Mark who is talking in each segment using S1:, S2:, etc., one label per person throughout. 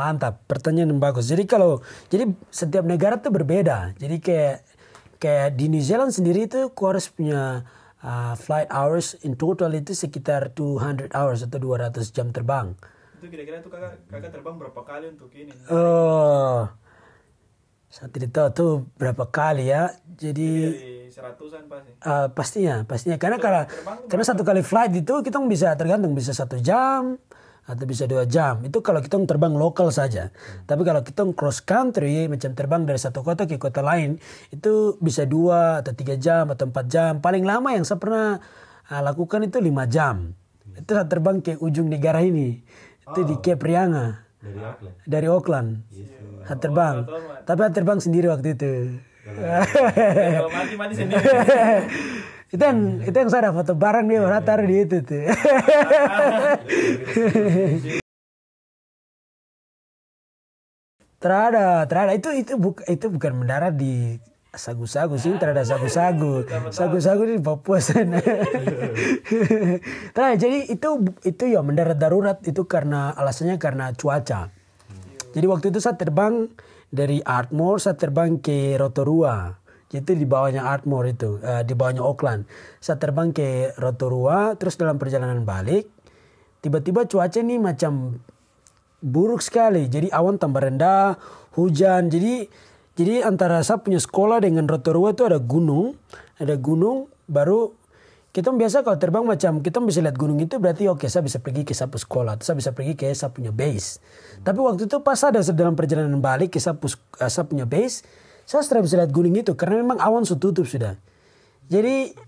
S1: Mantap, pertanyaan yang bagus. Jadi kalau jadi setiap negara tuh berbeda. Jadi kayak kayak di New Zealand sendiri itu aku harus punya uh, flight hours in total itu sekitar 200 hours atau 200 jam terbang. Itu kira-kira tuh kakak, kakak terbang berapa kali untuk ini? Oh, saya tidak tahu tuh berapa kali ya. Jadi, Jadi
S2: seratusan pasti. Uh,
S1: pastinya, pastinya karena kalau karena satu kali flight itu kita bisa tergantung bisa satu jam, atau bisa dua jam. Itu kalau kita terbang lokal saja. Hmm. Tapi kalau kita cross country, macam terbang dari satu kota ke kota lain, itu bisa dua atau tiga jam atau empat jam. Paling lama yang saya pernah uh, lakukan itu lima jam. Hmm. Itu saya terbang ke ujung negara ini. Itu di Cape Rianga.
S2: Dari Auckland. Dari Auckland. Yes.
S1: terbang. Oh, Tapi terbang sendiri waktu itu.
S2: mati sendiri.
S1: itu yang iya. itu yang saya dapat barang dia yeah. Iya. taruh di itu tuh terada terada itu itu bukan itu bukan mendarat di sagu-sagu sih terada sagu-sagu sagu-sagu di Papua sana terada jadi itu itu ya mendarat darurat itu karena alasannya karena cuaca hmm. jadi waktu itu saya terbang dari Ardmore saya terbang ke Rotorua itu di bawahnya Ardmore itu uh, di bawahnya Oakland. saya terbang ke Rotorua terus dalam perjalanan balik tiba-tiba cuaca ini macam buruk sekali jadi awan tambah rendah hujan jadi jadi antara saya punya sekolah dengan Rotorua itu ada gunung ada gunung baru kita biasa kalau terbang macam kita bisa lihat gunung itu berarti oke okay, saya bisa pergi ke sapu sekolah saya bisa pergi ke saya punya base tapi waktu itu pas ada dalam perjalanan balik ke sapu eh, saya punya base saya sudah bisa lihat gunung itu karena memang awan sudah tutup sudah. Jadi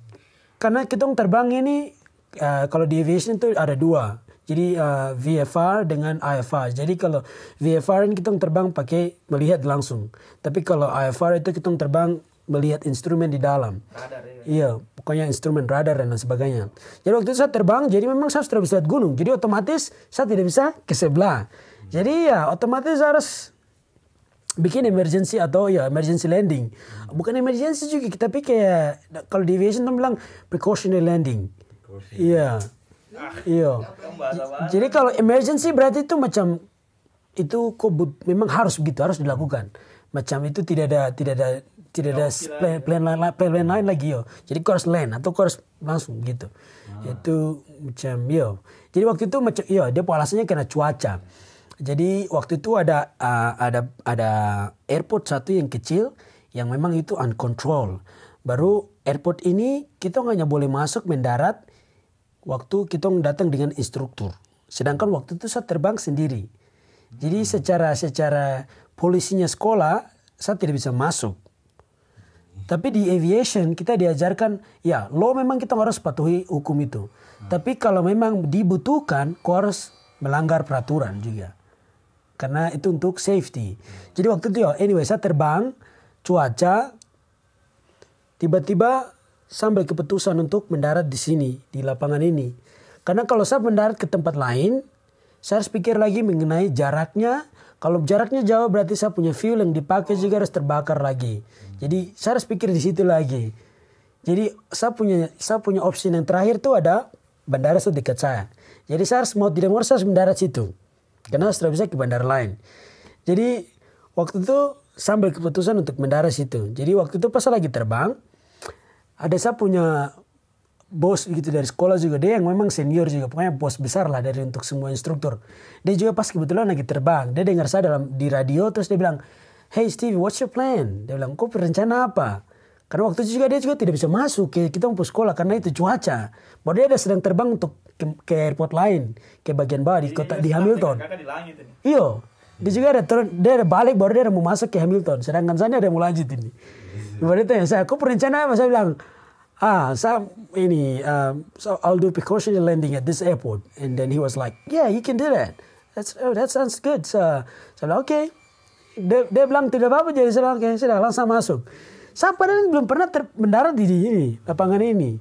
S1: karena kita terbang ini uh, kalau di aviation itu ada dua. Jadi uh, eh, VFR dengan IFR. Jadi kalau VFR ini kita terbang pakai melihat langsung. Tapi kalau IFR itu kita terbang melihat instrumen di dalam. Radar, ya. Iya, pokoknya instrumen radar dan sebagainya. Jadi waktu itu saya terbang, jadi memang saya sudah bisa lihat gunung. Jadi otomatis saya tidak bisa ke sebelah. Jadi ya otomatis harus bikin emergency atau ya emergency landing. Bukan emergency juga tapi kayak kalau di aviation bilang precautionary landing. Iya. Ah. Iya. Jadi kalau emergency berarti itu macam itu kok memang harus begitu harus dilakukan. Macam itu tidak ada tidak ada tidak ada ya, plan plan lain plan, lain lagi yo. Jadi kau harus land atau kau harus langsung gitu. Ah. Itu macam yo. Jadi waktu itu macam yo dia alasannya karena cuaca. Jadi waktu itu ada uh, ada ada airport satu yang kecil yang memang itu uncontrolled. Baru airport ini kita hanya boleh masuk mendarat waktu kita datang dengan instruktur. Sedangkan waktu itu saya terbang sendiri. Jadi hmm. secara secara polisinya sekolah saya tidak bisa masuk. Iya. Tapi di aviation kita diajarkan ya lo memang kita harus patuhi hukum itu. Hmm. Tapi kalau memang dibutuhkan, kau harus melanggar peraturan juga karena itu untuk safety. Jadi waktu itu ya anyway saya terbang cuaca tiba-tiba sampai keputusan untuk mendarat di sini di lapangan ini. Karena kalau saya mendarat ke tempat lain, saya harus pikir lagi mengenai jaraknya. Kalau jaraknya jauh berarti saya punya fuel yang dipakai juga harus terbakar lagi. Jadi saya harus pikir di situ lagi. Jadi saya punya saya punya opsi yang terakhir itu ada bandara sedekat saya. Jadi saya harus mau tidak mau saya harus mendarat situ. Karena bisa ke bandara lain. Jadi waktu itu sambil keputusan untuk mendarat situ. Jadi waktu itu pas lagi terbang, ada saya punya bos gitu dari sekolah juga dia yang memang senior juga pokoknya bos besar lah dari untuk semua instruktur dia juga pas kebetulan lagi terbang dia dengar saya dalam di radio terus dia bilang hey Steve what's your plan dia bilang kok rencana apa karena waktu itu juga dia juga tidak bisa masuk ke kita mau sekolah karena itu cuaca. Bahwa dia ada sedang terbang untuk ke, ke airport lain, ke bagian bawah di kota di Hamilton. Ya, iya. Dia juga ada turun, dia ada balik baru dia ada mau masuk ke Hamilton. Sedangkan saya ada mau lanjut ini. itu ya saya, aku perencana apa? Saya bilang, ah, saya ini, um, so I'll do precautionary landing at this airport. And then he was like, yeah, you can do that. That's, oh, that sounds good. So, saya oke. Okay. Dia, dia bilang, tidak apa-apa. Jadi saya bilang, oke, okay, sudah langsung masuk. Saya padahal belum pernah ter, mendarat di ini, lapangan ini.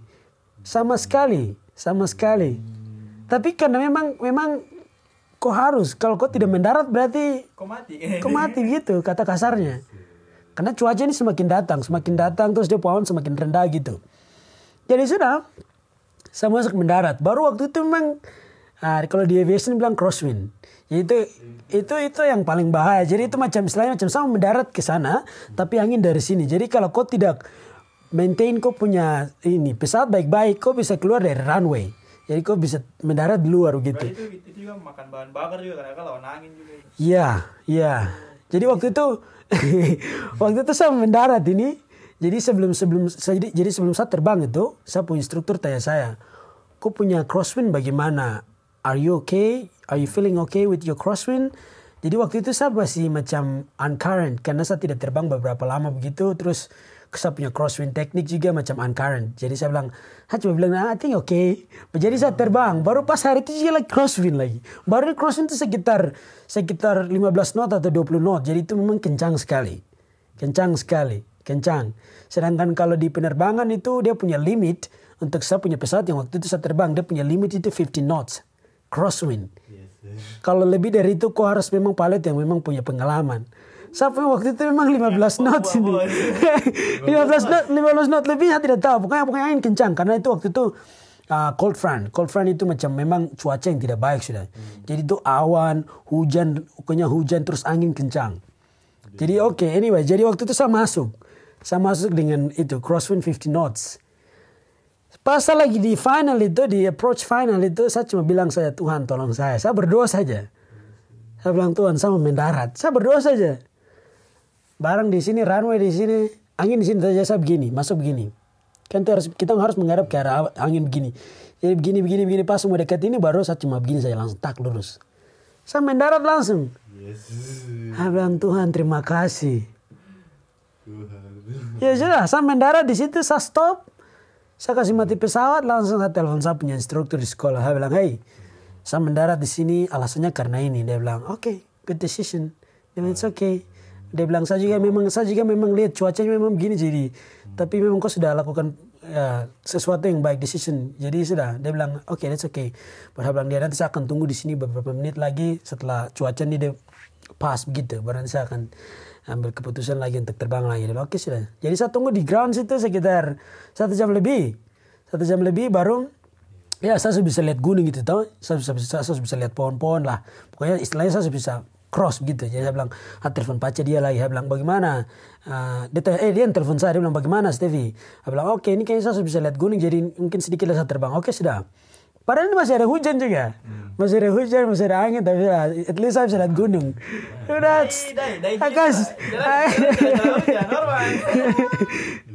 S1: Sama sekali, sama sekali. Tapi karena memang memang kau harus kalau kau tidak mendarat berarti
S2: kau mati. Kau mati
S1: gitu kata kasarnya. Karena cuaca ini semakin datang, semakin datang terus dia pohon semakin rendah gitu. Jadi sudah saya masuk mendarat. Baru waktu itu memang Nah, kalau di aviation bilang crosswind. Itu itu itu yang paling bahaya. Jadi itu macam istilahnya macam sama mendarat ke sana tapi angin dari sini. Jadi kalau kau tidak maintain kau punya ini pesawat baik-baik kau bisa keluar dari runway. Jadi kau bisa mendarat di luar gitu. Itu,
S2: itu juga makan bahan bakar juga karena kalau angin juga.
S1: Iya, iya. Jadi waktu itu waktu itu saya mendarat ini. Jadi sebelum sebelum jadi sebelum saya terbang itu, saya punya instruktur tanya saya, "Kau punya crosswind bagaimana?" are you okay? Are you feeling okay with your crosswind? Jadi waktu itu saya masih macam uncurrent karena saya tidak terbang beberapa lama begitu terus saya punya crosswind teknik juga macam uncurrent. Jadi saya bilang, saya cuma bilang, nah, I think okay. Jadi saya terbang. Baru pas hari itu juga like crosswind lagi. Baru crosswind itu sekitar sekitar 15 knot atau 20 knot. Jadi itu memang kencang sekali. Kencang sekali. Kencang. Sedangkan kalau di penerbangan itu dia punya limit. Untuk saya punya pesawat yang waktu itu saya terbang, dia punya limit itu 50 knots crosswind. Yes. Kalau lebih dari itu kau harus memang palet yang memang punya pengalaman. Sampai waktu itu memang 15 knot ini. 15 knot, 15 knot lebih saya tidak tahu. Pokoknya, pokoknya angin kencang karena itu waktu itu uh, cold front. Cold front itu macam memang cuaca yang tidak baik sudah. Hmm. Jadi itu awan, hujan, pokoknya hujan terus angin kencang. Jadi oke, okay, anyway, jadi waktu itu saya masuk. Saya masuk dengan itu crosswind 50 knots. Pas lagi di final itu, di approach final itu, saya cuma bilang saya, Tuhan tolong saya. Saya berdoa saja. Saya bilang, Tuhan saya mau mendarat. Saya berdoa saja. Barang di sini, runway di sini, angin di sini saja saya begini, masuk begini. Kan harus, kita harus menghadap ke arah angin begini. Jadi begini, begini, begini. Pas mau dekat ini baru saya cuma begini saya langsung tak lurus. Saya mendarat langsung. Yes. Saya bilang, Tuhan terima kasih. Ya sudah, saya mendarat di situ, saya stop. Saya kasih mati pesawat, langsung saya telepon saya punya instruktur di sekolah. Saya bilang, hey, saya mendarat di sini alasannya karena ini. Dia bilang, oke, okay, good decision. Dia bilang, it's okay. Dia bilang, saya juga memang, saya juga memang lihat cuacanya memang begini jadi. Tapi memang kau sudah lakukan ya, sesuatu yang baik decision. Jadi sudah, dia bilang, oke, okay, that's okay. Baru bilang, dia nanti saya akan tunggu di sini beberapa menit lagi setelah cuaca ini dia pas begitu. Baru nanti saya akan ambil keputusan lagi untuk terbang lagi oke sudah jadi saya tunggu di ground situ sekitar satu jam lebih satu jam lebih baru ya saya sudah bisa lihat gunung gitu tau saya bisa, bisa saya bisa lihat pohon-pohon lah pokoknya istilahnya saya sudah bisa cross gitu. Jadi saya bilang, ah, telepon pacar dia lagi. Saya bilang, bagaimana? Uh, dia tanya, eh dia yang telepon saya. Dia bilang, bagaimana Stevie? Saya bilang, oke okay, ini kayaknya saya sudah bisa lihat gunung. Jadi mungkin sedikit lah saya terbang. Oke okay, sudah. Padahal ini masih ada hujan juga. Hmm. Masih ada hujan, masih ada angin, tapi ya, at least saya bisa lihat gunung. Hmm. Udah, akas.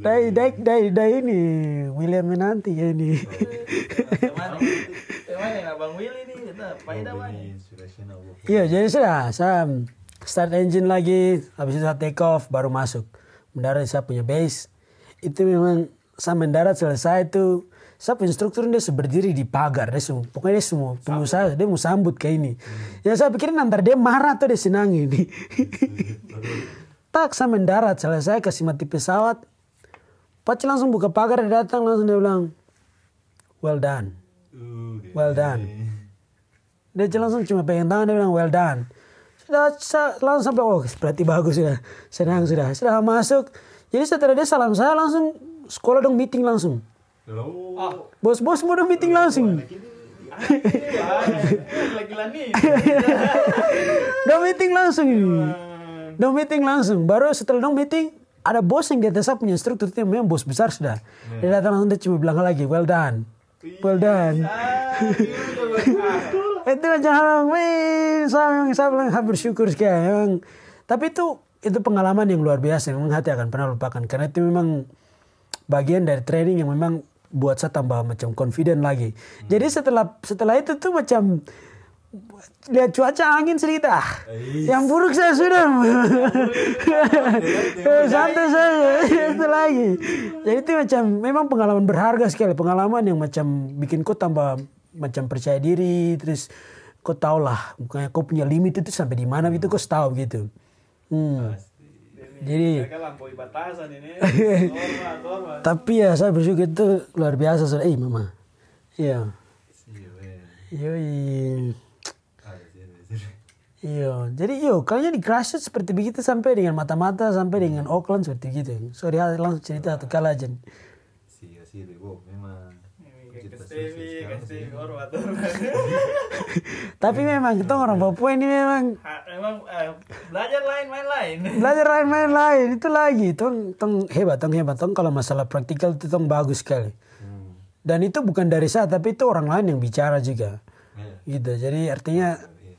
S1: dai dai ah, dai, dai ini. William Menanti ya ini. Iya, jadi sudah. Saya start engine lagi, habis itu saya take off, baru masuk. Mendarat saya punya base. Itu memang saya mendarat selesai tuh siapa instruktur dia berdiri di pagar dia semua pokoknya dia semua pengusaha dia mau sambut kayak ini hmm. ya saya pikirin antar dia marah atau dia senang ini tak saya mendarat selesai kasih mati pesawat pas langsung buka pagar dia datang langsung dia bilang well done well done dia langsung cuma pengen tangan dia bilang well done sudah langsung sampai oh berarti bagus sudah senang sudah sudah masuk jadi setelah dia salam saya langsung sekolah dong meeting langsung
S2: Loh.
S1: Bos-bos mau udah meeting langsung. Udah meeting langsung ini. Udah meeting langsung. Baru setelah dong meeting, ada bos yang dia atas punya struktur tim memang bos besar sudah. Hmm. Dia datang langsung dia cuma bilang lagi, well done. Iya, well done. Iya, iya. itu aja hal yang saya bilang hampir bersyukur sekali. tapi itu itu pengalaman yang luar biasa. Memang hati akan pernah lupakan karena itu memang bagian dari training yang memang buat saya tambah macam confident lagi. Hmm. Jadi setelah setelah itu tuh macam lihat cuaca angin sedikit ah Eish. yang buruk saya sudah eh, santai saya itu lagi jadi itu macam memang pengalaman berharga sekali pengalaman yang macam bikin kau tambah macam percaya diri terus kau tahulah lah kau punya limit itu sampai di mana itu kau tahu gitu hmm ini. Jadi
S2: batasan ini. normal, iya. normal. Tapi ya
S1: saya bersyukur itu luar biasa sudah. Eh mama. Iya. Iya. Ah, iya, jadi yo kalian di Christchurch seperti begitu sampai dengan mata-mata sampai dengan hmm. Auckland seperti gitu. Sorry, langsung cerita atau kalah aja.
S2: Iya sih,
S1: Tapi memang kita orang Papua ini memang
S2: memang eh, belajar lain main lain. belajar lain main
S1: lain itu lagi tong tong hebat tong hebat tong kalau masalah praktikal itu tong bagus sekali. Hmm. Dan itu bukan dari saya tapi itu orang lain yang bicara juga. Iya. Gitu. Jadi artinya iya.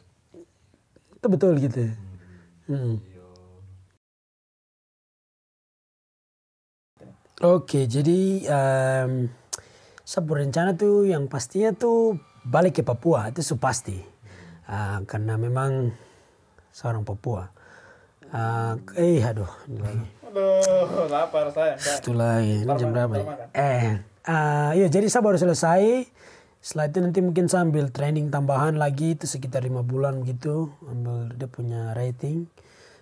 S1: itu betul gitu. hmm. hmm. Iya. Oke, okay, jadi um, saya berencana tuh yang pastinya tuh balik ke Papua itu sudah pasti uh, ah, karena memang seorang Papua. Uh, eh aduh lagi.
S2: Aduh lapar saya. Itu lagi ini jam berapa? Ya?
S1: Eh uh, iya jadi saya baru selesai. Setelah itu nanti mungkin saya ambil training tambahan lagi itu sekitar lima bulan begitu. ambil dia punya rating.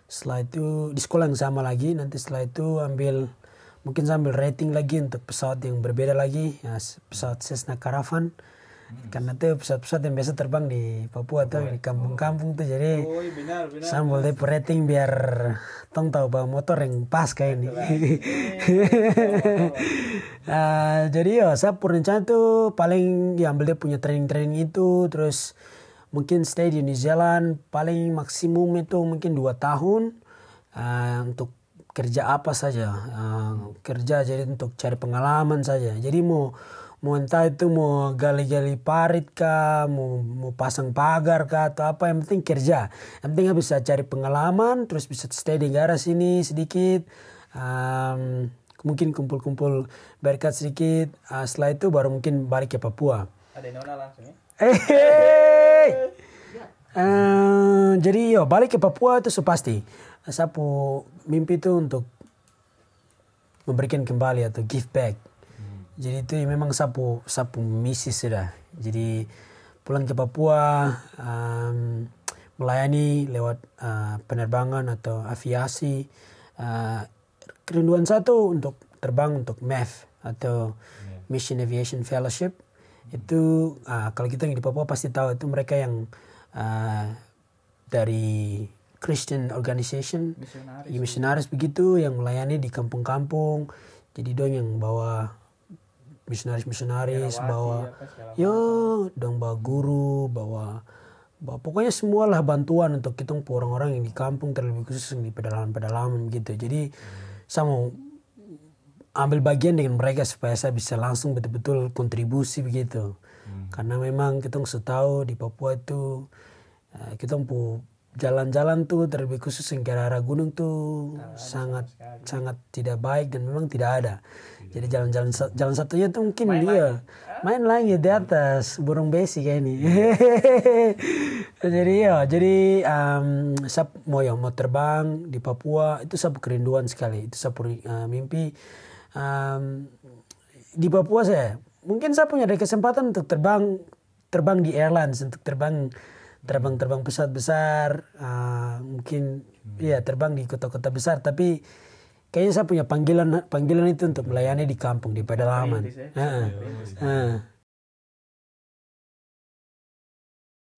S1: Setelah itu di sekolah yang sama lagi nanti setelah itu ambil mungkin sambil rating lagi untuk pesawat yang berbeda lagi ya, pesawat Cessna Caravan hmm. karena itu pesawat-pesawat yang biasa terbang di Papua oh, tuh di eh. kampung-kampung tuh jadi oh, iya, sambil deh rating biar tong tahu bawa motor yang pas kayak ini uh, jadi ya saya perencanaan tuh paling ya ambil dia punya training-training itu terus mungkin stay di New Zealand paling maksimum itu mungkin dua tahun uh, untuk kerja apa saja uh, kerja jadi untuk cari pengalaman saja jadi mau mau entah itu mau gali-gali parit kah mau mau pasang pagar kah atau apa yang penting kerja yang penting bisa cari pengalaman terus bisa stay di garas sini sedikit um, mungkin kumpul-kumpul berkat sedikit uh, setelah itu baru mungkin balik ke Papua ada nona langsung ya? Hey, eh, hey. Uh, jadi yo balik ke Papua itu pasti. Sapu mimpi itu untuk memberikan kembali atau give back. Hmm. Jadi itu memang sapu sapu misi sudah. Jadi pulang ke Papua um, melayani lewat uh, penerbangan atau aviasi. Uh, kerinduan satu untuk terbang untuk MEF atau ya. Mission Aviation Fellowship itu uh, kalau kita yang di Papua pasti tahu itu mereka yang uh, dari Christian organization, misionaris, ya, begitu yang melayani di kampung-kampung. Jadi dong yang bawa misionaris-misionaris, bawa yo, dong bawa guru, bawa bawa pokoknya semualah bantuan untuk kita orang-orang yang di kampung terlebih khusus yang di pedalaman-pedalaman gitu. Jadi hmm. saya mau ambil bagian dengan mereka supaya saya bisa langsung betul-betul kontribusi begitu hmm. karena memang kita tahu di Papua itu eh, kita pu jalan-jalan tuh terlebih khusus yang ke arah gunung tuh nah, sangat sangat tidak baik dan memang tidak ada. Jadi jalan-jalan jalan satunya tuh mungkin main dia main lagi di atas burung besi kayak ini. Iya. jadi ya jadi um, saya mau ya mau terbang di Papua itu saya kerinduan sekali itu saya uh, eh, mimpi um, di Papua saya mungkin saya punya ada kesempatan untuk terbang terbang di airlines untuk terbang terbang terbang pesawat besar uh, ah, mungkin hmm. ya terbang di kota-kota besar tapi kayaknya saya punya panggilan panggilan itu untuk melayani di kampung di pedalaman uh, uh.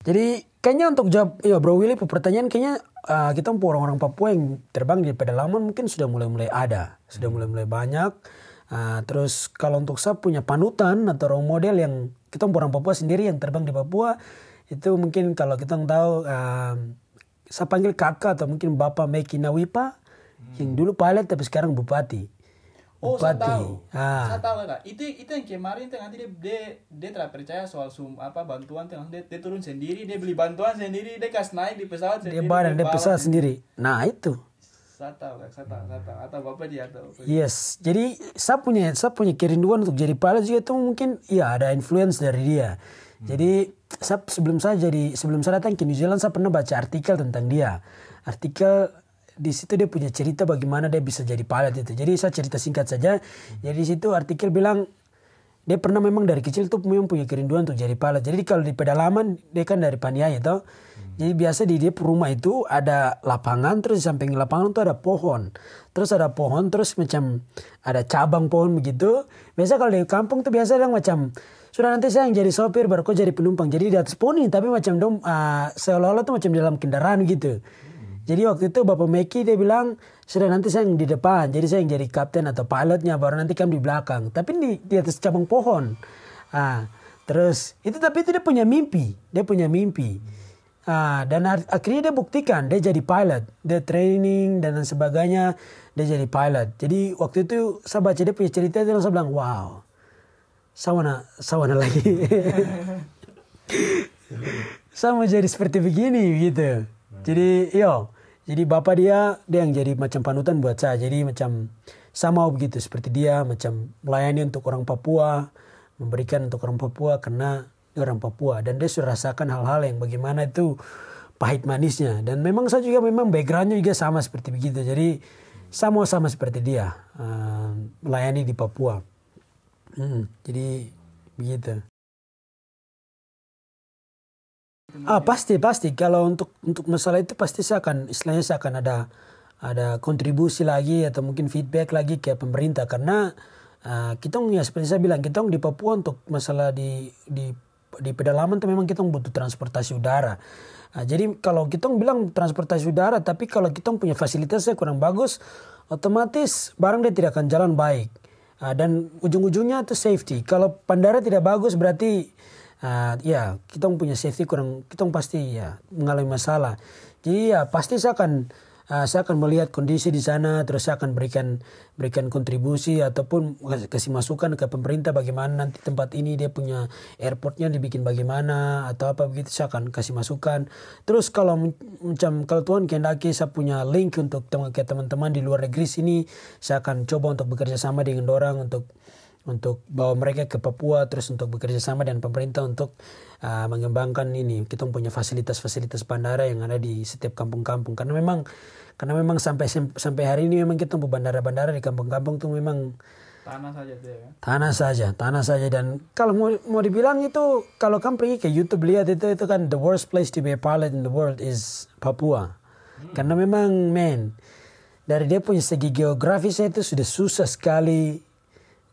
S1: jadi kayaknya untuk jawab ya Bro Willy pertanyaan kayaknya uh, kita orang-orang Papua yang terbang di pedalaman mungkin sudah mulai-mulai ada sudah hmm. mulai-mulai banyak Uh, terus kalau untuk saya punya panutan atau role model yang kita orang Papua sendiri yang terbang di Papua itu mungkin kalau kita tahu uh, saya panggil kakak atau mungkin bapak Meki Nawipa hmm. yang dulu pilot tapi sekarang bupati.
S2: Oh, bupati. saya tahu. Ah. Saya tahu
S1: kakak. Itu itu yang kemarin itu nanti dia dia, dia tidak percaya soal sum apa bantuan tengah dia, dia turun sendiri, dia beli bantuan sendiri, dia kas naik di pesawat sendiri. Dia barang, dia pesawat sendiri. Nah, itu. Satang, satang, satang, hmm. atau apa dia atau Yes, jadi saya punya saya punya kerinduan untuk jadi pilot juga itu mungkin ya ada influence dari dia. Hmm. Jadi saya, sebelum saya jadi sebelum saya datang ke New Zealand saya pernah baca artikel tentang dia. Artikel di situ dia punya cerita bagaimana dia bisa jadi pilot itu. Jadi saya cerita singkat saja. Hmm. Jadi di situ artikel bilang dia pernah memang dari kecil tuh memang punya kerinduan untuk jadi pilot. Jadi kalau di pedalaman dia kan dari Paniai toh. Hmm. Jadi biasa di dia rumah itu ada lapangan terus di samping lapangan tuh ada pohon. Terus ada pohon terus macam ada cabang pohon begitu. Biasa kalau di kampung tuh biasa yang macam sudah nanti saya yang jadi sopir baru kok jadi penumpang. Jadi di atas poni tapi macam dong uh, seolah-olah tuh macam di dalam kendaraan gitu. Hmm jadi waktu itu Bapak Meki dia bilang, sudah nanti saya yang di depan, jadi saya yang jadi kapten atau pilotnya, baru nanti kamu di belakang. Tapi di, di atas cabang pohon. Ah, terus itu tapi itu dia punya mimpi, dia punya mimpi. Ah, dan akhirnya dia buktikan, dia jadi pilot, dia training dan lain sebagainya, dia jadi pilot. Jadi waktu itu saya baca dia punya cerita, dia langsung bilang, wow, saya sawana lagi. saya mau jadi seperti begini gitu. Jadi, yo, jadi bapak dia dia yang jadi macam panutan buat saya. Jadi macam sama begitu seperti dia macam melayani untuk orang Papua, memberikan untuk orang Papua karena orang Papua dan dia sudah rasakan hal-hal yang bagaimana itu pahit manisnya dan memang saya juga memang backgroundnya juga sama seperti begitu jadi sama sama seperti dia eh, melayani di Papua hmm, jadi begitu Ah pasti pasti kalau untuk untuk masalah itu pasti saya akan istilahnya saya akan ada ada kontribusi lagi atau mungkin feedback lagi ke pemerintah karena uh, kita ya seperti saya bilang kita di Papua untuk masalah di di di pedalaman itu memang kita butuh transportasi udara. Nah, jadi kalau kita bilang transportasi udara tapi kalau kita punya fasilitasnya kurang bagus otomatis barang dia tidak akan jalan baik. Nah, dan ujung-ujungnya itu safety. Kalau bandara tidak bagus berarti uh, ya kita punya safety kurang kita pasti ya mengalami masalah jadi ya pasti saya akan uh, saya akan melihat kondisi di sana terus saya akan berikan berikan kontribusi ataupun kasih masukan ke pemerintah bagaimana nanti tempat ini dia punya airportnya dibikin bagaimana atau apa begitu saya akan kasih masukan terus kalau macam kalau tuan kendaki saya punya link untuk teman teman-teman di luar negeri sini saya akan coba untuk bekerja sama dengan orang untuk untuk bawa mereka ke Papua terus untuk bekerja sama dengan pemerintah untuk uh, mengembangkan ini kita punya fasilitas-fasilitas bandara yang ada di setiap kampung-kampung karena memang karena memang sampai sampai hari ini memang kita punya bandara-bandara di kampung-kampung tuh memang tanah saja tuh ya tanah saja tanah saja dan kalau mau mau dibilang itu kalau kamu pergi ke YouTube lihat itu itu kan the worst place to be a pilot in the world is Papua hmm. karena memang men dari dia punya segi geografisnya itu sudah susah sekali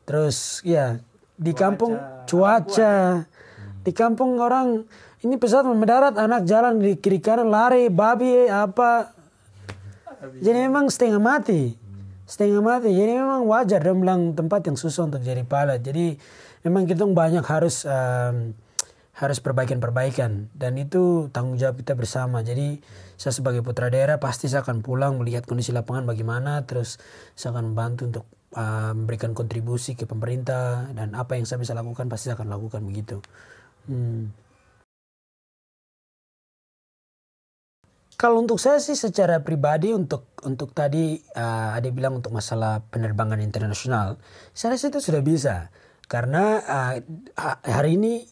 S1: Terus ya di cuaca. kampung cuaca. Di kampung orang ini pesawat mendarat anak jalan di kiri kanan lari babi apa. Jadi memang setengah mati. Setengah mati. Jadi memang wajar dia bilang tempat yang susah untuk jadi pilot. Jadi memang kita banyak harus um, harus perbaikan-perbaikan dan itu tanggung jawab kita bersama. Jadi saya sebagai putra daerah pasti saya akan pulang melihat kondisi lapangan bagaimana terus saya akan membantu untuk Uh, memberikan kontribusi ke pemerintah dan apa yang saya bisa lakukan pasti saya akan lakukan begitu. Hmm. Kalau untuk saya sih secara pribadi untuk untuk tadi uh, ada bilang untuk masalah penerbangan internasional, saya rasa itu sudah bisa karena uh, hari ini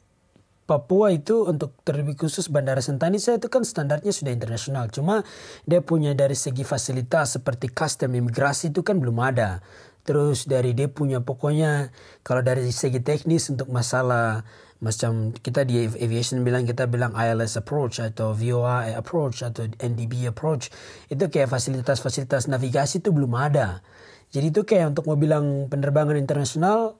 S1: Papua itu untuk terlebih khusus Bandara Sentani saya itu kan standarnya sudah internasional. Cuma dia punya dari segi fasilitas seperti custom imigrasi itu kan belum ada terus dari dia punya pokoknya kalau dari segi teknis untuk masalah macam kita di aviation bilang kita bilang ILS approach atau VOI approach atau NDB approach itu kayak fasilitas-fasilitas navigasi itu belum ada jadi itu kayak untuk mau bilang penerbangan internasional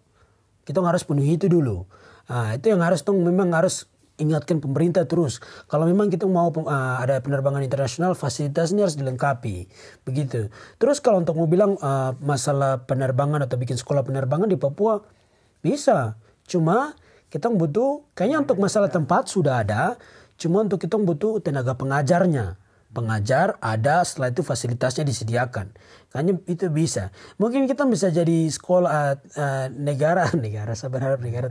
S1: kita harus penuhi itu dulu nah, itu yang harus tuh memang harus ingatkan pemerintah terus. Kalau memang kita mau uh, ada penerbangan internasional, fasilitasnya harus dilengkapi. Begitu. Terus kalau untuk mau bilang uh, masalah penerbangan atau bikin sekolah penerbangan di Papua, bisa. Cuma kita butuh, kayaknya untuk masalah tempat sudah ada, cuma untuk kita butuh tenaga pengajarnya pengajar ada setelah itu fasilitasnya disediakan hanya itu bisa. Mungkin kita bisa jadi sekolah uh, negara, negara saya berharap negara.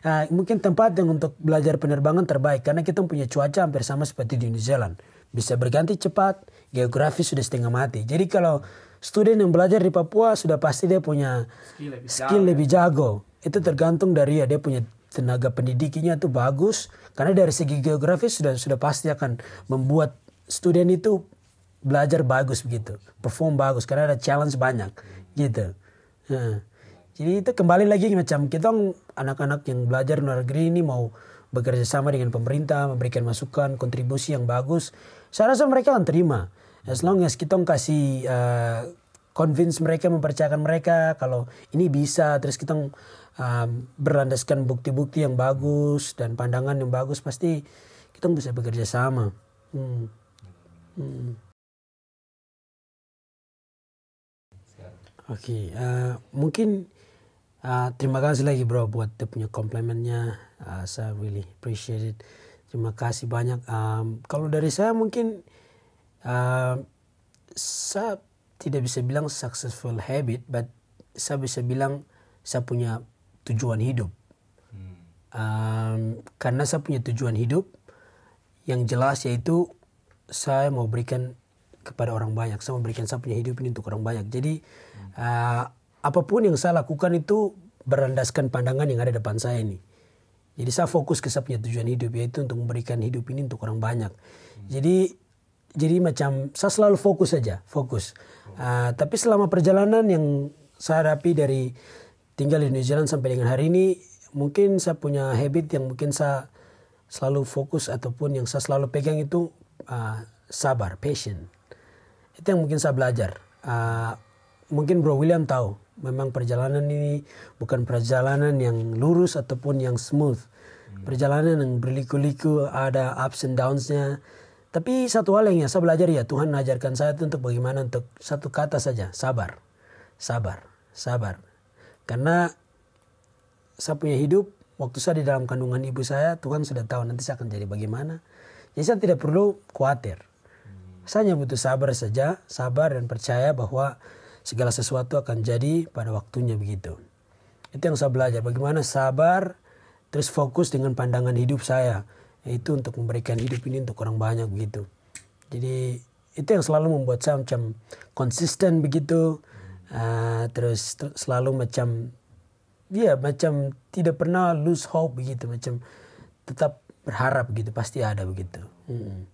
S1: Uh, mungkin tempat yang untuk belajar penerbangan terbaik karena kita punya cuaca hampir sama seperti di New Zealand. Bisa berganti cepat, geografi sudah setengah mati. Jadi kalau student yang belajar di Papua sudah pasti dia punya
S2: skill lebih, skill jago.
S1: lebih ya. jago. Itu tergantung dari ya dia punya tenaga pendidikinya itu bagus karena dari segi geografis sudah sudah pasti akan membuat student itu belajar bagus begitu, perform bagus karena ada challenge banyak gitu. Nah, jadi itu kembali lagi macam kita anak-anak yang belajar luar negeri ini mau bekerja sama dengan pemerintah, memberikan masukan, kontribusi yang bagus, saya rasa mereka akan terima. As long as kita kasih uh, convince mereka, mempercayakan mereka kalau ini bisa, terus kita uh, berlandaskan bukti-bukti yang bagus dan pandangan yang bagus, pasti kita bisa bekerja sama. Hmm. Hmm. Oke, okay, uh, eh, mungkin uh, terima kasih lagi bro buat dia punya komplimennya. Uh, saya really appreciate it. Terima kasih banyak. Um, kalau dari saya mungkin uh, saya tidak bisa bilang successful habit, but saya bisa bilang saya punya tujuan hidup. Um, karena saya punya tujuan hidup yang jelas yaitu saya mau berikan kepada orang banyak. Saya memberikan saya punya hidup ini untuk orang banyak. Jadi uh, apapun yang saya lakukan itu berandaskan pandangan yang ada depan saya ini. Jadi saya fokus ke saya punya tujuan hidup yaitu untuk memberikan hidup ini untuk orang banyak. Jadi jadi macam saya selalu fokus saja, fokus. Uh, tapi selama perjalanan yang saya hadapi dari tinggal di New Zealand sampai dengan hari ini, mungkin saya punya habit yang mungkin saya selalu fokus ataupun yang saya selalu pegang itu uh, sabar, passion itu yang mungkin saya belajar uh, mungkin Bro William tahu memang perjalanan ini bukan perjalanan yang lurus ataupun yang smooth perjalanan yang berliku-liku ada ups and downs-nya tapi satu hal yang saya belajar ya Tuhan mengajarkan saya itu untuk bagaimana untuk satu kata saja sabar sabar sabar karena saya punya hidup waktu saya di dalam kandungan ibu saya Tuhan sudah tahu nanti saya akan jadi bagaimana jadi saya tidak perlu khawatir saya butuh sabar saja, sabar dan percaya bahwa segala sesuatu akan jadi pada waktunya begitu. Itu yang saya belajar, bagaimana sabar terus fokus dengan pandangan hidup saya, yaitu untuk memberikan hidup ini untuk orang banyak begitu. Jadi itu yang selalu membuat saya macam konsisten begitu, uh, terus selalu macam ya macam tidak pernah lose hope begitu, macam tetap berharap begitu pasti ada begitu. Hmm.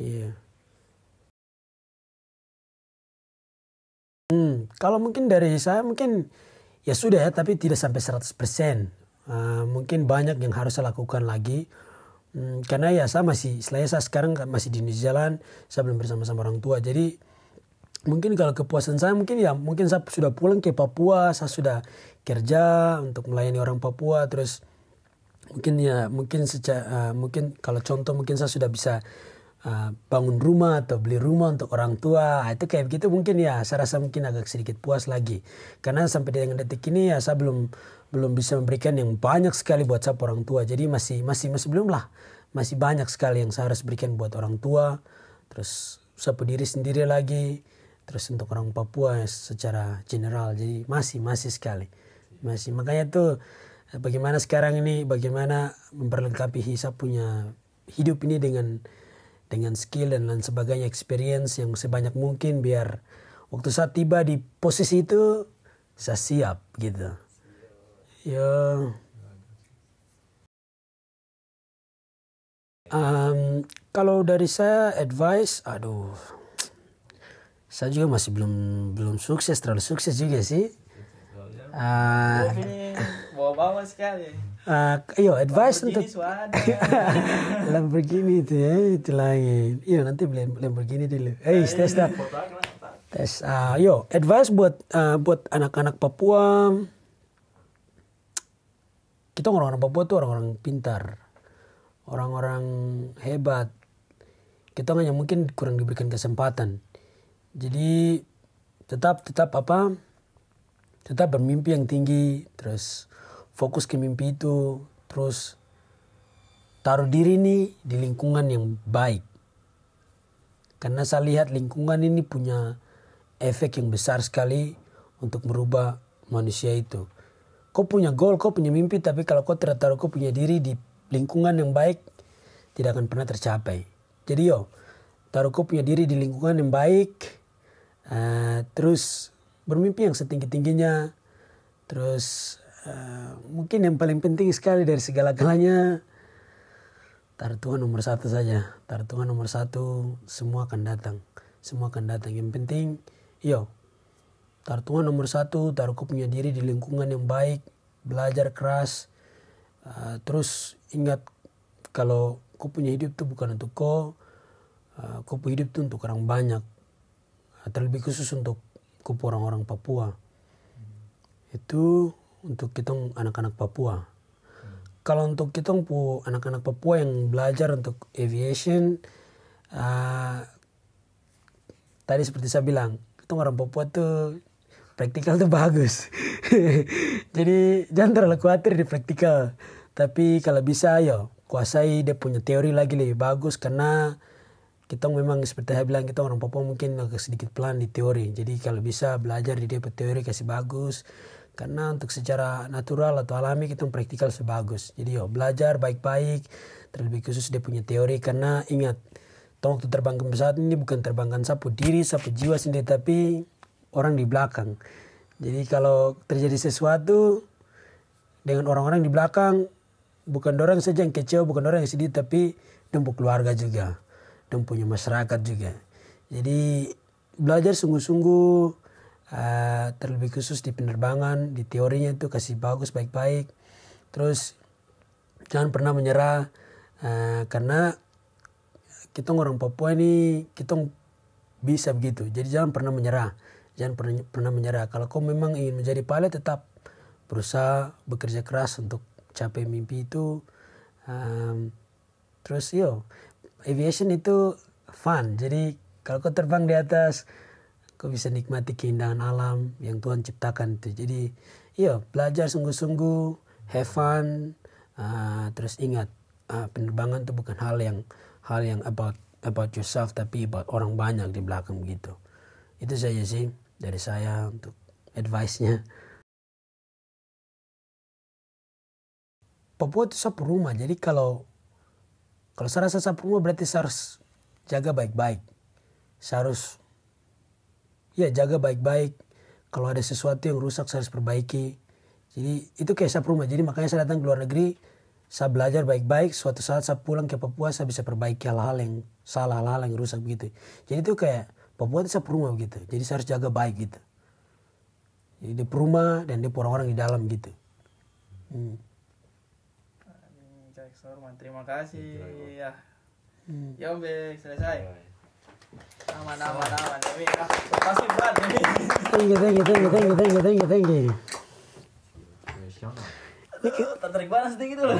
S1: Yeah. Hmm, kalau mungkin dari saya mungkin ya sudah ya tapi tidak sampai 100%. Uh, ah, mungkin banyak yang harus saya lakukan lagi. Hmm, karena ya saya masih selain saya sekarang masih di New Zealand, saya belum bersama-sama orang tua. Jadi mungkin kalau kepuasan saya mungkin ya mungkin saya sudah pulang ke Papua saya sudah kerja untuk melayani orang Papua terus mungkin ya mungkin secara uh, mungkin kalau contoh mungkin saya sudah bisa uh, bangun rumah atau beli rumah untuk orang tua ah, itu kayak begitu mungkin ya saya rasa mungkin agak sedikit puas lagi karena sampai dengan detik ini ya saya belum belum bisa memberikan yang banyak sekali buat saya orang tua jadi masih masih masih belum lah masih banyak sekali yang saya harus berikan buat orang tua terus saya diri sendiri lagi terus untuk orang Papua ya, secara general jadi masih masih sekali masih makanya tuh eh, bagaimana sekarang ini bagaimana memperlengkapi hisap punya hidup ini dengan dengan skill dan lain sebagainya experience yang sebanyak mungkin biar waktu saat tiba di posisi itu saya siap gitu ya um, kalau dari saya advice aduh saya juga masih belum belum sukses terlalu sukses juga sih uh,
S2: eh, bawa bawa sekali
S1: uh, yo advice untuk Lamborghini itu ya itu lain. yo nanti beli Lamborghini dulu eh hey, tes dah tes uh, yo advice buat uh, buat anak-anak Papua kita orang-orang Papua tuh orang-orang pintar orang-orang hebat kita hanya mungkin kurang diberikan kesempatan jadi tetap tetap apa tetap bermimpi yang tinggi terus fokus ke mimpi itu terus taruh diri nih di lingkungan yang baik karena saya lihat lingkungan ini punya efek yang besar sekali untuk merubah manusia itu kau punya goal kau punya mimpi tapi kalau kau tidak taruh kau punya diri di lingkungan yang baik tidak akan pernah tercapai jadi yo taruh kau punya diri di lingkungan yang baik uh, terus bermimpi yang setinggi tingginya terus Eh, mungkin yang paling penting sekali dari segala-galanya taruh nomor satu saja taruh nomor satu semua akan datang semua akan datang yang penting yo taruh nomor satu taruh kau punya diri di lingkungan yang baik belajar keras uh, terus ingat kalau kau punya hidup itu bukan untuk kau uh, kau punya hidup itu untuk orang banyak terlebih khusus untuk kau orang-orang Papua itu untuk kita anak-anak Papua. Hmm. Kalau untuk kita pu anak-anak Papua yang belajar untuk aviation, uh, tadi seperti saya bilang, kita orang Papua tuh praktikal tuh bagus. Jadi jangan terlalu khawatir di praktikal. Tapi kalau bisa ya kuasai dia punya teori lagi lebih bagus karena kita memang seperti saya bilang kita orang Papua mungkin agak sedikit pelan di teori jadi kalau bisa belajar di dia teori kasih bagus karena untuk secara natural atau alami kita praktikal sebagus jadi yo belajar baik-baik terlebih khusus dia punya teori karena ingat tong waktu terbang ke pesawat ini bukan terbangkan sapu diri sapu jiwa sendiri tapi orang di belakang jadi kalau terjadi sesuatu dengan orang-orang di belakang bukan orang saja yang kecewa bukan orang yang sedih tapi dempuk keluarga juga dan punya masyarakat juga jadi belajar sungguh-sungguh uh, terlebih khusus di penerbangan di teorinya itu kasih bagus baik-baik terus jangan pernah menyerah uh, karena kita orang Papua ini kita bisa begitu jadi jangan pernah menyerah jangan pernah pernah menyerah kalau kau memang ingin menjadi pilot tetap berusaha bekerja keras untuk capai mimpi itu um, terus yo aviation itu fun jadi kalau kau terbang di atas kau bisa nikmati keindahan alam yang Tuhan ciptakan itu. Jadi, iya belajar sungguh-sungguh, have fun, uh, terus ingat uh, penerbangan itu bukan hal yang hal yang about about yourself tapi about orang banyak di belakang begitu. Itu saja sih dari saya untuk advice-nya. Papua itu sapu rumah, jadi kalau kalau saya rasa sapu rumah berarti saya harus jaga baik-baik. Saya harus ya jaga baik-baik kalau ada sesuatu yang rusak saya harus perbaiki jadi itu kayak saya rumah jadi makanya saya datang ke luar negeri saya belajar baik-baik suatu saat saya pulang ke Papua saya bisa perbaiki hal-hal yang salah hal-hal yang rusak begitu jadi itu kayak Papua itu saya rumah begitu jadi saya harus jaga baik gitu jadi dia perumah dan dia orang-orang di dalam gitu hmm.
S2: terima kasih ya ya Bek, selesai aman aman aman Dewi pasti berat Dewi
S1: tinggi tinggi tinggi tinggi tinggi tinggi
S2: tinggi tertarik banget sedih gitu loh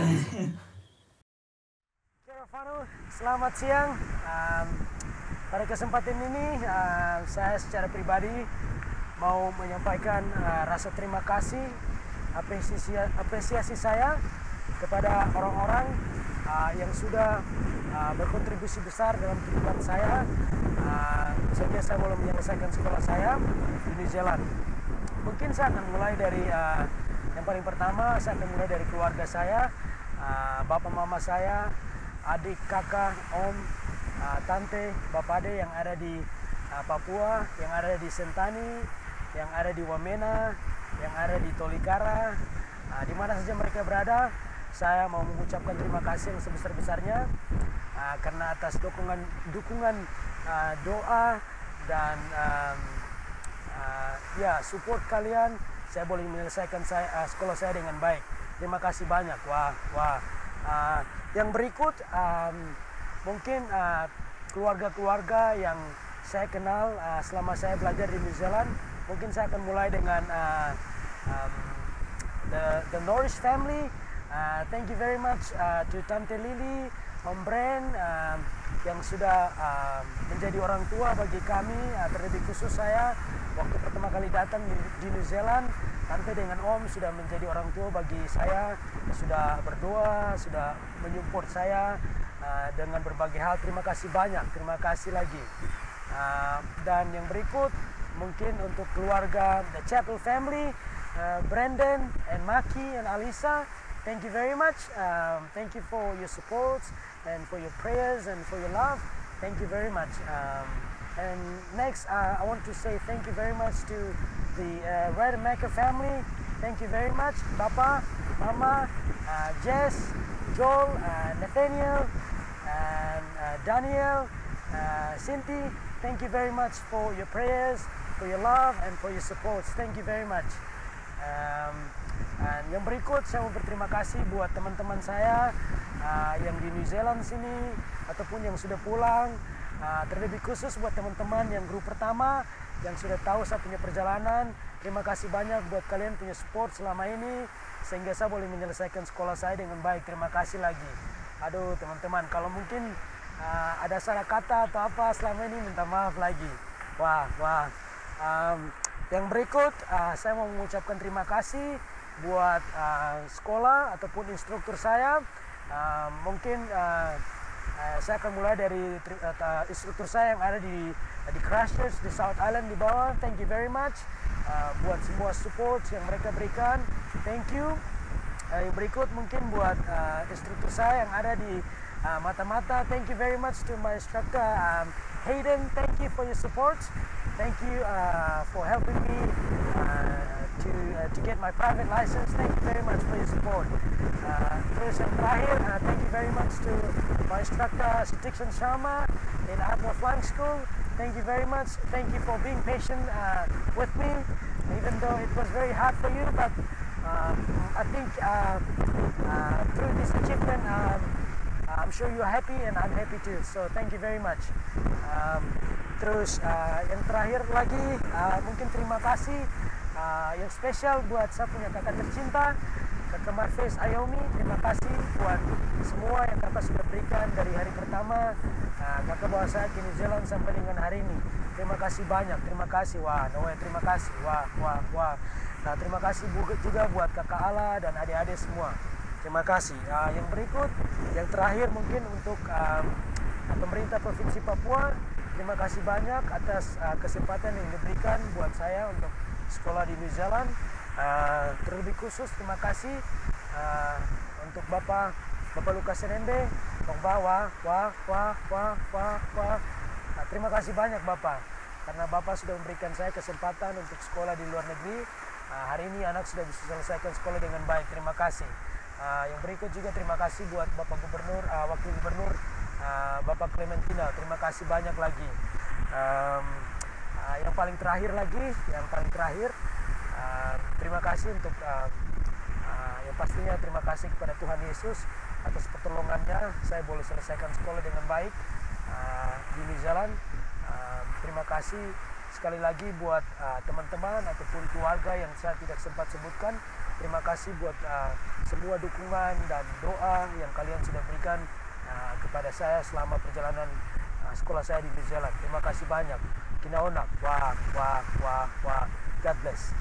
S2: Faru, selamat siang. Um, pada kesempatan ini, uh, saya secara pribadi mau menyampaikan uh, rasa terima kasih, apresiasi, apresiasi saya kepada orang-orang uh, yang sudah uh, berkontribusi besar dalam kehidupan saya uh, sehingga saya belum menyelesaikan sekolah saya di New Zealand. Mungkin saya akan mulai dari uh, yang paling pertama saya akan mulai dari keluarga saya, uh, bapak mama saya, adik kakak, om, uh, tante, bapak ade yang ada di uh, Papua, yang ada di Sentani, yang ada di Wamena, yang ada di Tolikara, uh, di mana saja mereka berada saya mau mengucapkan terima kasih yang sebesar-besarnya uh, karena atas dukungan dukungan uh, doa dan um, uh, ya support kalian saya boleh menyelesaikan saya uh, sekolah saya dengan baik terima kasih banyak wah wah uh, yang berikut um, mungkin keluarga-keluarga uh, yang saya kenal uh, selama saya belajar di New Zealand mungkin saya akan mulai dengan uh, um, the the Norris family Uh, thank you very much uh, to Tante Lily, Om Bren, uh, um, yang sudah uh, menjadi orang tua bagi kami, uh, terlebih khusus saya waktu pertama kali datang di, di New Zealand. Tante dengan Om sudah menjadi orang tua bagi saya, sudah berdoa, sudah menyupport saya uh, dengan berbagai hal. Terima kasih banyak, terima kasih lagi. Uh, dan yang berikut mungkin untuk keluarga The Chapel Family, uh, Brandon and Maki and Alisa Thank you very much. Um, thank you for your support and for your prayers and for your love. Thank you very much. Um, and next, uh, I want to say thank you very much to the uh, Macker family. Thank you very much, Papa, Mama, uh, Jess, Joel, uh, Nathaniel, and uh, Daniel, uh, Cindy. Thank you very much for your prayers, for your love, and for your support. Thank you very much. Um, Yang berikut saya mau berterima kasih buat teman-teman saya uh, yang di New Zealand sini ataupun yang sudah pulang. Uh, terlebih khusus buat teman-teman yang grup pertama yang sudah tahu saya punya perjalanan. Terima kasih banyak buat kalian punya support selama ini sehingga saya boleh menyelesaikan sekolah saya dengan baik. Terima kasih lagi. Aduh teman-teman, kalau mungkin uh, ada salah kata atau apa selama ini minta maaf lagi. Wah, wah. Um, yang berikut uh, saya mau mengucapkan terima kasih buat uh, sekolah ataupun instruktur saya uh, mungkin uh, uh, saya akan mulai dari uh, instruktur saya yang ada di di Christchurch di South Island di bawah thank you very much uh, buat semua support yang mereka berikan thank you uh, yang berikut mungkin buat uh, instruktur saya yang ada di mata mata-mata thank you very much to my instructor um, Hayden thank you for your support thank you uh, for helping me uh, to, uh, to get my private license. Thank you very much for your support. Tourism uh, Rahil, uh, thank you very much to my instructor Dixon Sharma in Adwa Flying School. Thank you very much. Thank you for being patient with me, even though it was very hard for you, but I think uh, uh, through this achievement, um, I'm sure you're happy and I'm happy too. So thank you very much. Um, terus uh, yang terakhir lagi, uh, mungkin terima kasih uh, yang spesial buat saya punya kakak tercinta kakak Marfes Ayomi terima kasih buat semua yang kakak sudah berikan dari hari pertama uh, kakak bawa saya ke New Zealand sampai dengan hari ini terima kasih banyak terima kasih wah Noe terima kasih wah wah wah nah terima kasih juga buat kakak Ala dan adik-adik semua terima kasih uh, yang berikut yang terakhir mungkin untuk um, pemerintah provinsi Papua terima kasih banyak atas uh, kesempatan yang diberikan buat saya untuk sekolah di New Zealand. Uh, terlebih khusus terima kasih uh, untuk Bapak Bapak Lukas Serende, Bang Bawa, wah, wah, wah, wah, wah. Nah, terima kasih banyak Bapak karena Bapak sudah memberikan saya kesempatan untuk sekolah di luar negeri. Uh, hari ini anak sudah bisa selesaikan sekolah dengan baik. Terima kasih. Uh, yang berikut juga terima kasih buat Bapak Gubernur, uh, Wakil Gubernur, uh, Bapak Clementina. Terima kasih banyak lagi. Um, uh, yang paling terakhir lagi yang paling terakhir uh, terima kasih untuk uh, uh, yang pastinya terima kasih kepada Tuhan Yesus atas pertolongannya saya boleh selesaikan sekolah dengan baik uh, di New Zealand uh, terima kasih sekali lagi buat teman-teman uh, ataupun keluarga yang saya tidak sempat sebutkan terima kasih buat uh, semua dukungan dan doa yang kalian sudah berikan uh, kepada saya selama perjalanan uh, sekolah saya di New Zealand terima kasih banyak kinaona kwa kwa kwa kwa God bless